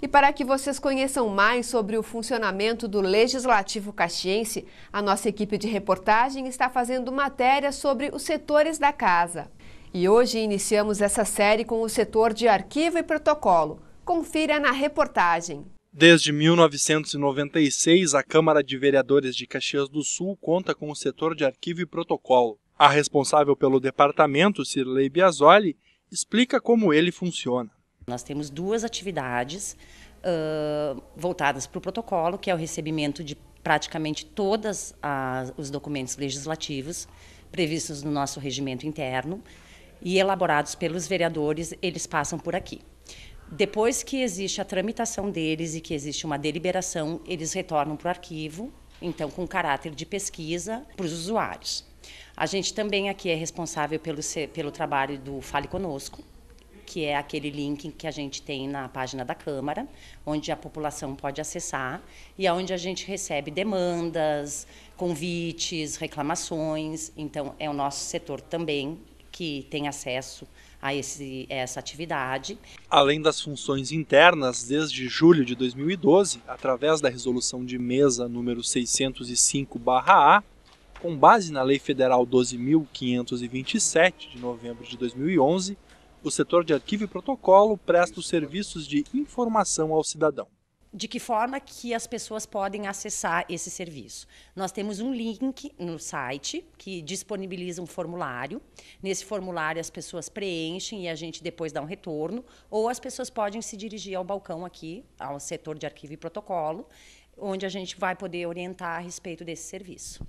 E para que vocês conheçam mais sobre o funcionamento do Legislativo Caxiense, a nossa equipe de reportagem está fazendo matéria sobre os setores da casa. E hoje iniciamos essa série com o setor de arquivo e protocolo. Confira na reportagem. Desde 1996, a Câmara de Vereadores de Caxias do Sul conta com o setor de arquivo e protocolo. A responsável pelo departamento, Cirlei Biasoli, explica como ele funciona. Nós temos duas atividades uh, voltadas para o protocolo, que é o recebimento de praticamente todos os documentos legislativos previstos no nosso regimento interno e elaborados pelos vereadores, eles passam por aqui. Depois que existe a tramitação deles e que existe uma deliberação, eles retornam para o arquivo, então com caráter de pesquisa para os usuários. A gente também aqui é responsável pelo, pelo trabalho do Fale Conosco, que é aquele link que a gente tem na página da Câmara, onde a população pode acessar e aonde é a gente recebe demandas, convites, reclamações. Então, é o nosso setor também que tem acesso a, esse, a essa atividade. Além das funções internas, desde julho de 2012, através da resolução de mesa número 605/A, com base na Lei Federal 12.527, de novembro de 2011, o setor de arquivo e protocolo presta os serviços de informação ao cidadão de que forma que as pessoas podem acessar esse serviço. Nós temos um link no site que disponibiliza um formulário. Nesse formulário as pessoas preenchem e a gente depois dá um retorno, ou as pessoas podem se dirigir ao balcão aqui, ao setor de arquivo e protocolo, onde a gente vai poder orientar a respeito desse serviço.